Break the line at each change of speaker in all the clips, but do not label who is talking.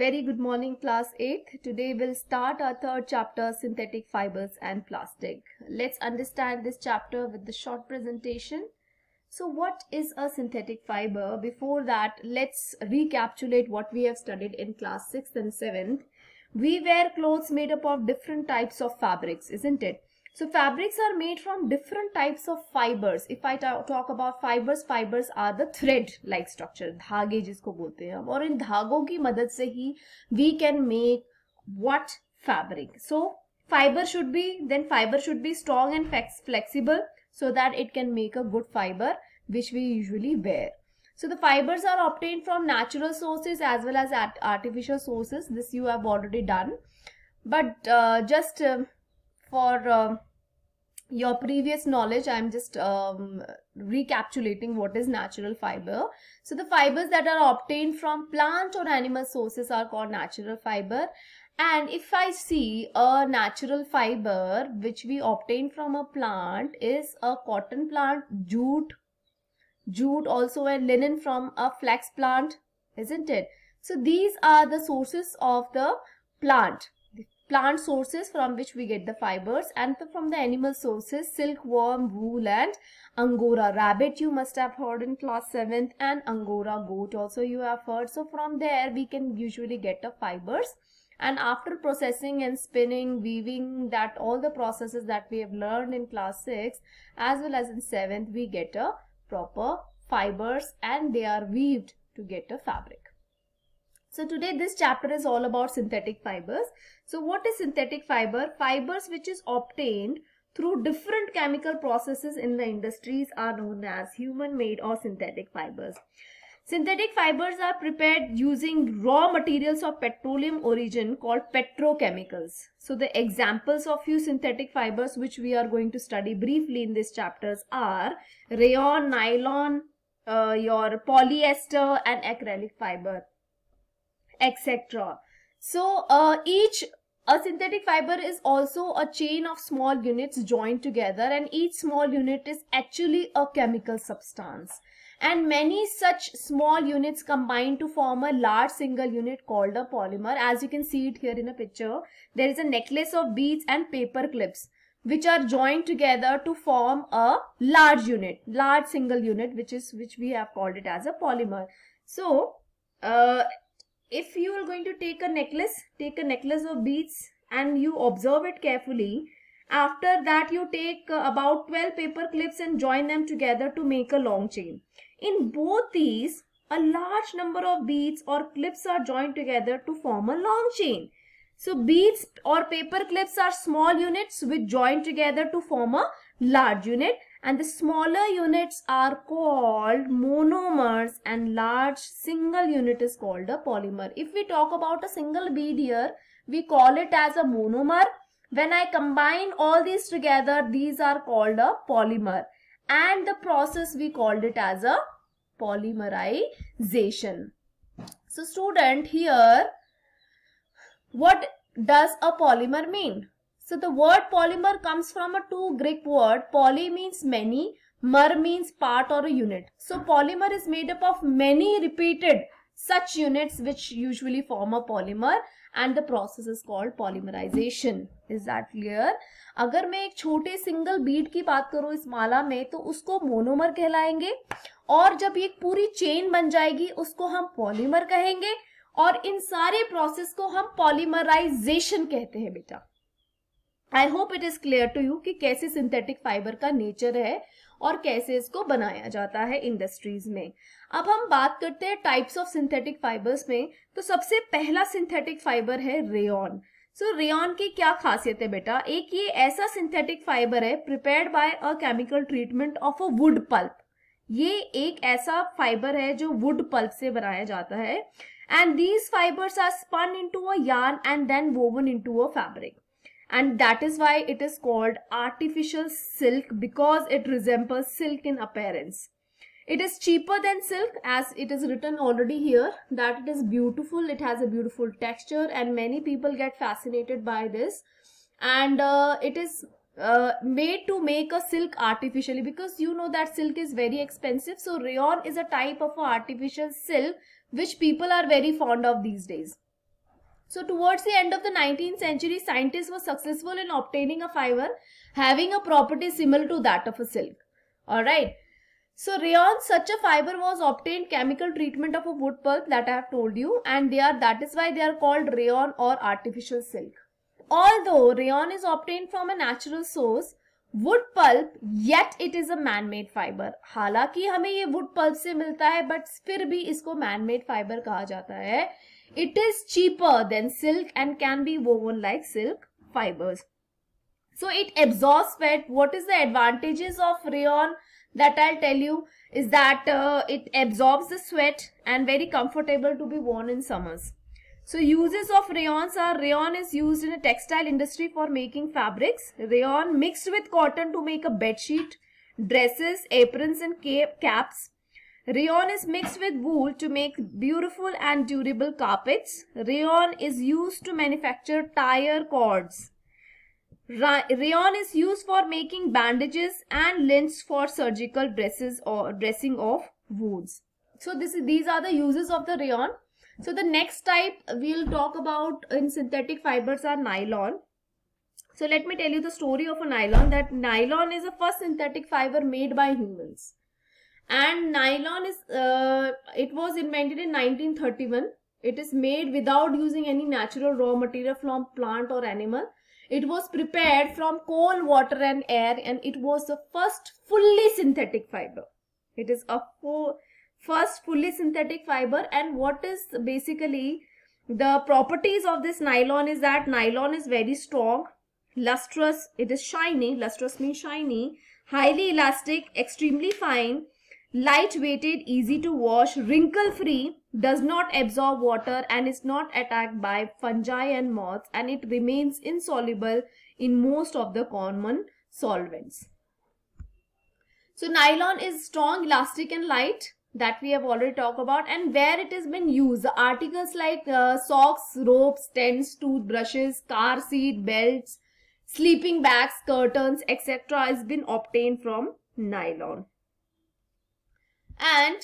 Very good morning class 8. Today we'll start our third chapter synthetic fibers and plastic. Let's understand this chapter with the short presentation. So what is a synthetic fiber? Before that let's recapitulate what we have studied in class 6th and 7th. We wear clothes made up of different types of fabrics isn't it? So fabrics are made from different types of fibers. If I talk about fibers, fibers are the thread-like structure, धागे जिसको बोलते हैं हम और इन धागों की मदद से we can make what fabric. So fiber should be then fiber should be strong and flexible so that it can make a good fiber which we usually wear. So the fibers are obtained from natural sources as well as artificial sources. This you have already done. But uh, just uh, for uh, your previous knowledge i'm just um, recapitulating what is natural fiber so the fibers that are obtained from plant or animal sources are called natural fiber and if i see a natural fiber which we obtain from a plant is a cotton plant jute jute also a linen from a flax plant isn't it so these are the sources of the plant plant sources from which we get the fibers and from the animal sources silkworm, wool and angora rabbit you must have heard in class 7th and angora goat also you have heard. So from there we can usually get the fibers and after processing and spinning, weaving that all the processes that we have learned in class 6 as well as in 7th we get a proper fibers and they are weaved to get a fabric. So today this chapter is all about synthetic fibers. So what is synthetic fiber? Fibers which is obtained through different chemical processes in the industries are known as human made or synthetic fibers. Synthetic fibers are prepared using raw materials of petroleum origin called petrochemicals. So the examples of few synthetic fibers which we are going to study briefly in this chapters are rayon, nylon, uh, your polyester and acrylic fiber etc. So uh, each a synthetic fiber is also a chain of small units joined together and each small unit is actually a chemical substance. And many such small units combine to form a large single unit called a polymer. As you can see it here in a picture, there is a necklace of beads and paper clips which are joined together to form a large unit, large single unit which is which we have called it as a polymer. So, uh, if you are going to take a necklace, take a necklace of beads and you observe it carefully. After that, you take uh, about 12 paper clips and join them together to make a long chain. In both these, a large number of beads or clips are joined together to form a long chain. So beads or paper clips are small units which join together to form a large unit and the smaller units are called monomers and large single unit is called a polymer. If we talk about a single bead here, we call it as a monomer. When I combine all these together, these are called a polymer and the process we called it as a polymerization. So student here, what does a polymer mean? So the word polymer comes from a two Greek word. Poly means many, mer means part or a unit. So polymer is made up of many repeated such units which usually form a polymer and the process is called polymerization. Is that clear? agar main ek chote single bead ki baat karu is mala mein to usko monomer kehlayenge aur jab ye puri chain ban jayegi usko hum polymer kahenge और इन सारे process को हम polymerisation कहते हैं बेटा I hope it is clear to you कि कैसे synthetic fibre का नेचर है और कैसे इसको बनाया जाता है इंडस्ट्रीज में अब हम बात करते हैं टाइप्स ऑफ सिंथेटिक फाइबर्स में तो सबसे पहला सिंथेटिक फाइबर है रेयन सो so, रेयन की क्या खासियत है बेटा एक ये ऐसा सिंथेटिक फाइबर है prepared by a chemical treatment of a wood pulp ये एक ऐसा फाइबर है जो वुड पल्प से बनाया जाता है and these fibres are spun into a yarn and then woven into a fabric and that is why it is called artificial silk because it resembles silk in appearance. It is cheaper than silk as it is written already here that it is beautiful, it has a beautiful texture and many people get fascinated by this and uh, it is uh, made to make a silk artificially because you know that silk is very expensive so rayon is a type of artificial silk which people are very fond of these days. So towards the end of the 19th century, scientists were successful in obtaining a fiber having a property similar to that of a silk. Alright. So rayon, such a fiber was obtained chemical treatment of a wood pulp that I have told you and they are that is why they are called rayon or artificial silk. Although rayon is obtained from a natural source, wood pulp, yet it is a man-made fiber. Hala ki हमें wood pulp pulp से मिलता है but फिर भी इसको man made fibre कहा जाता it is cheaper than silk and can be woven like silk fibers. So it absorbs sweat. What is the advantages of rayon that I'll tell you is that uh, it absorbs the sweat and very comfortable to be worn in summers. So uses of rayons are rayon is used in a textile industry for making fabrics. Rayon mixed with cotton to make a bedsheet, dresses, aprons and caps. Rayon is mixed with wool to make beautiful and durable carpets. Rayon is used to manufacture tire cords. Rayon is used for making bandages and lint for surgical dresses or dressing of wounds. So this is, these are the uses of the rayon. So the next type we'll talk about in synthetic fibers are nylon. So let me tell you the story of a nylon that nylon is the first synthetic fiber made by humans and nylon is uh, it was invented in 1931 it is made without using any natural raw material from plant or animal it was prepared from coal water and air and it was the first fully synthetic fiber it is a first fully synthetic fiber and what is basically the properties of this nylon is that nylon is very strong lustrous it is shiny lustrous means shiny highly elastic extremely fine Light-weighted, easy to wash, wrinkle-free, does not absorb water and is not attacked by fungi and moths and it remains insoluble in most of the common solvents. So nylon is strong, elastic and light that we have already talked about and where it has been used. Articles like uh, socks, ropes, tents, toothbrushes, car seat, belts, sleeping bags, curtains, etc. has been obtained from nylon. And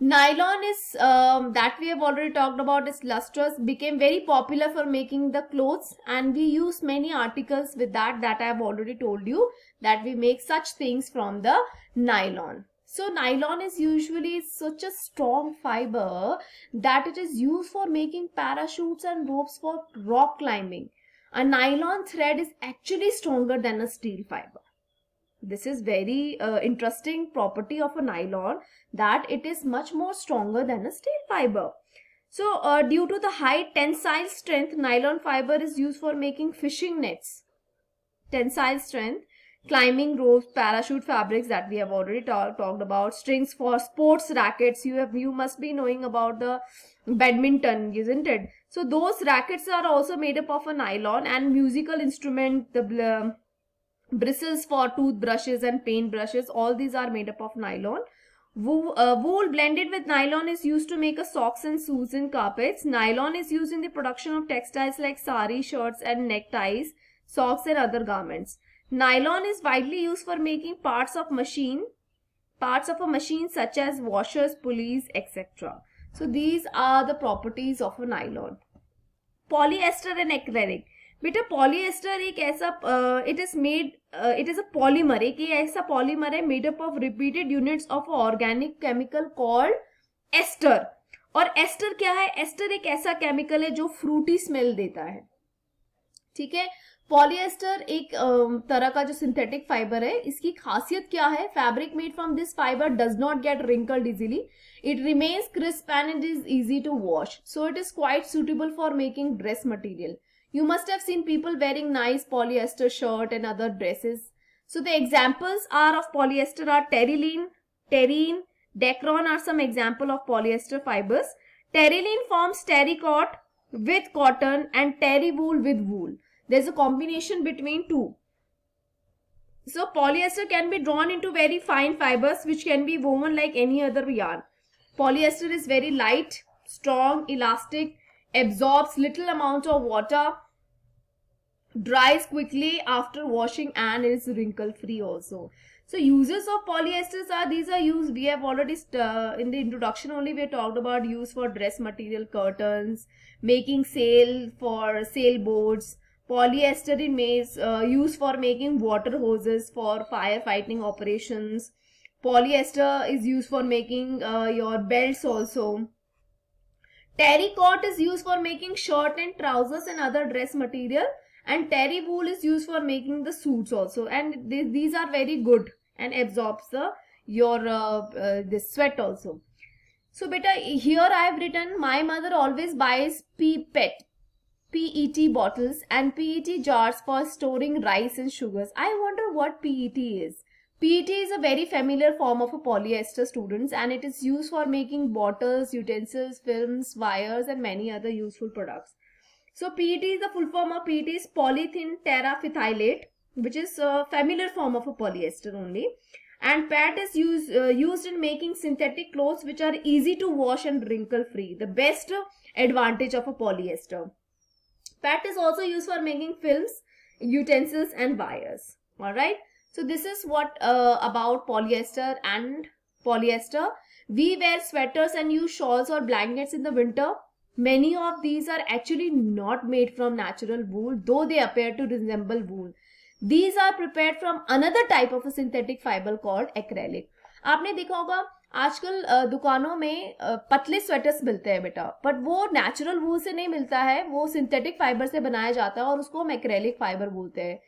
nylon is, um, that we have already talked about is lustrous, became very popular for making the clothes and we use many articles with that, that I have already told you that we make such things from the nylon. So nylon is usually such a strong fiber that it is used for making parachutes and ropes for rock climbing. A nylon thread is actually stronger than a steel fiber this is very uh, interesting property of a nylon that it is much more stronger than a steel fiber. So uh, due to the high tensile strength, nylon fiber is used for making fishing nets. Tensile strength, climbing ropes, parachute fabrics that we have already ta talked about, strings for sports rackets. You have you must be knowing about the badminton, isn't it? So those rackets are also made up of a nylon and musical instrument, the bristles for toothbrushes and paint brushes, All these are made up of nylon. Uh, wool, blended with nylon is used to make socks and shoes and carpets. Nylon is used in the production of textiles like sari, shirts and neckties, socks and other garments. Nylon is widely used for making parts of machine, parts of a machine such as washers, pulleys, etc. So these are the properties of a nylon. Polyester and acrylic. बेटा polyester एक ऐसा it is made it is a polymer एक ऐसा polymer है made up of repeated units of organic chemical called ester और ester क्या है ester एक ऐसा केमिकल है जो फ्रूटी स्मेल देता है ठीक है पॉलिएस्टर एक तरह का जो सिंथेटिक फाइबर है इसकी खासियत क्या है fabric made from this fibre does not get wrinkled easily it remains crisp and it is easy to wash so it is quite suitable for making dress material You must have seen people wearing nice polyester shirt and other dresses. So the examples are of polyester are terylene, terine, decron are some example of polyester fibers. Terylene forms terrycot with cotton and terry wool with wool. There's a combination between two. So polyester can be drawn into very fine fibers which can be woven like any other yarn. Polyester is very light, strong, elastic absorbs little amount of water, dries quickly after washing and is wrinkle free also. So uses of polyesters are these are used we have already uh, in the introduction only we talked about use for dress material curtains, making sail for sailboats, polyester in maize uh, used for making water hoses for firefighting operations. Polyester is used for making uh, your belts also. Terry cot is used for making shirt and trousers and other dress material and terry wool is used for making the suits also and th these are very good and absorbs the your uh, uh, sweat also. So beta here I have written my mother always buys pet PET bottles and PET jars for storing rice and sugars. I wonder what PET is. PET is a very familiar form of a polyester students and it is used for making bottles, utensils, films, wires and many other useful products. So PET is the full form of PET is polythene terephthalate, which is a familiar form of a polyester only and PET is use, uh, used in making synthetic clothes which are easy to wash and wrinkle free. The best advantage of a polyester. PET is also used for making films, utensils and wires. Alright. So this is what uh, about polyester and polyester. We wear sweaters and use shawls or blankets in the winter. Many of these are actually not made from natural wool, though they appear to resemble wool. These are prepared from another type of a synthetic fiber called acrylic. aapne dekha hoga आजकल दुकानों में पतले sweaters मिलते हैं बेटा but वो natural वूल से नहीं मिलता है वो सिंथेटिक फाइबर से बनाया जाता है और उसको हम एक्रेलिक फाइबर बोलते हैं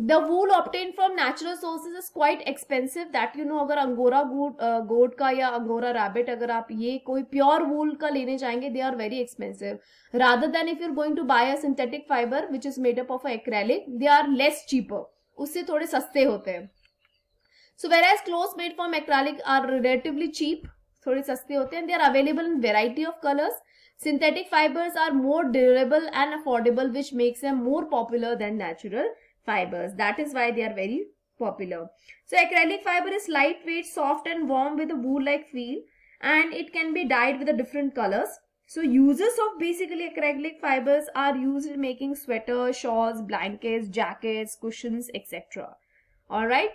the wool obtained from natural sources is quite expensive that you know अगर अंगोरा गोट गोट का या अंगोरा रैबिट अगर आप ये कोई प्योर वूल का लेने जाएंगे they are very expensive rather than if you're going to bye a synthetic fibre which is made up of acrylic they are less cheaper उससे थोड़े सस्ते होते हैं so where as close made from acrylic are relatively cheap थोड़े सस्ते होते हैं they are available in variety of colours synthetic fibres are more durable and affordable which makes am more popular then natural fibers. That is why they are very popular. So acrylic fiber is lightweight, soft and warm with a wool-like feel and it can be dyed with the different colors. So uses of basically acrylic fibers are used in making sweaters, shawls, blankets, jackets, cushions, etc. Alright.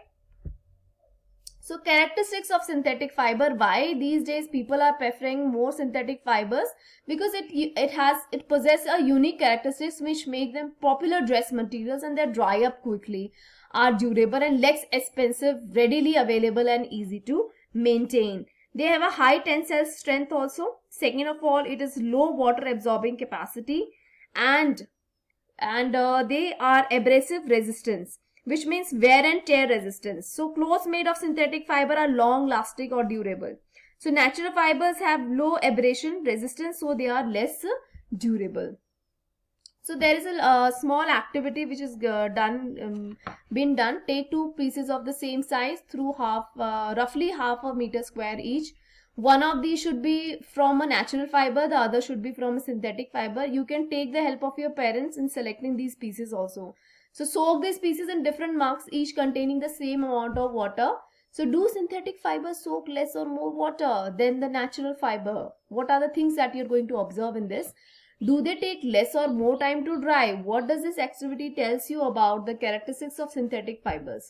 So characteristics of synthetic fiber, why these days people are preferring more synthetic fibers because it, it has, it possesses a unique characteristics which make them popular dress materials and they dry up quickly, are durable and less expensive, readily available and easy to maintain. They have a high tensile strength also. Second of all, it is low water absorbing capacity and and uh, they are abrasive resistance which means wear and tear resistance. So clothes made of synthetic fiber are long lasting or durable. So natural fibers have low abrasion resistance so they are less durable. So there is a uh, small activity which is uh, done, um, been done. Take two pieces of the same size through half, uh, roughly half a meter square each one of these should be from a natural fiber the other should be from a synthetic fiber you can take the help of your parents in selecting these pieces also so soak these pieces in different mugs each containing the same amount of water so do synthetic fiber soak less or more water than the natural fiber what are the things that you're going to observe in this do they take less or more time to dry what does this activity tells you about the characteristics of synthetic fibers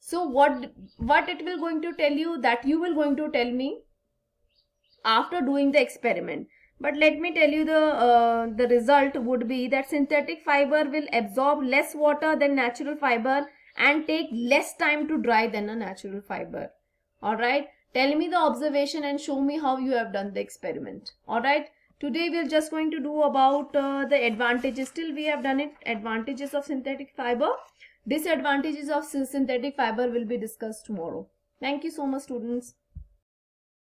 so what what it will going to tell you that you will going to tell me after doing the experiment. But let me tell you the, uh, the result would be that synthetic fiber will absorb less water than natural fiber and take less time to dry than a natural fiber. Alright, tell me the observation and show me how you have done the experiment. Alright, today we are just going to do about uh, the advantages. Still we have done it, advantages of synthetic fiber. Disadvantages of synthetic fiber will be discussed tomorrow. Thank you so much students.